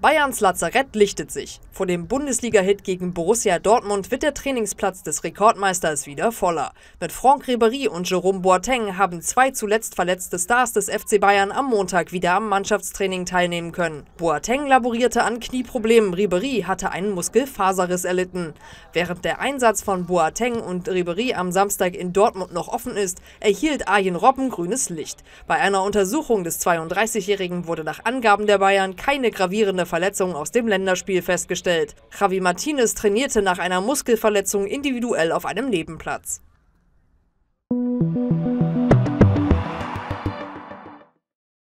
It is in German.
Bayerns Lazarett lichtet sich. Vor dem Bundesliga-Hit gegen Borussia Dortmund wird der Trainingsplatz des Rekordmeisters wieder voller. Mit Franck Ribery und Jerome Boateng haben zwei zuletzt verletzte Stars des FC Bayern am Montag wieder am Mannschaftstraining teilnehmen können. Boateng laborierte an Knieproblemen, Ribery hatte einen Muskelfaserriss erlitten. Während der Einsatz von Boateng und Ribery am Samstag in Dortmund noch offen ist, erhielt Arjen Robben grünes Licht. Bei einer Untersuchung des 32-Jährigen wurde nach Angaben der Bayern keine gravierende seine Verletzungen aus dem Länderspiel festgestellt. Javi Martinez trainierte nach einer Muskelverletzung individuell auf einem Nebenplatz.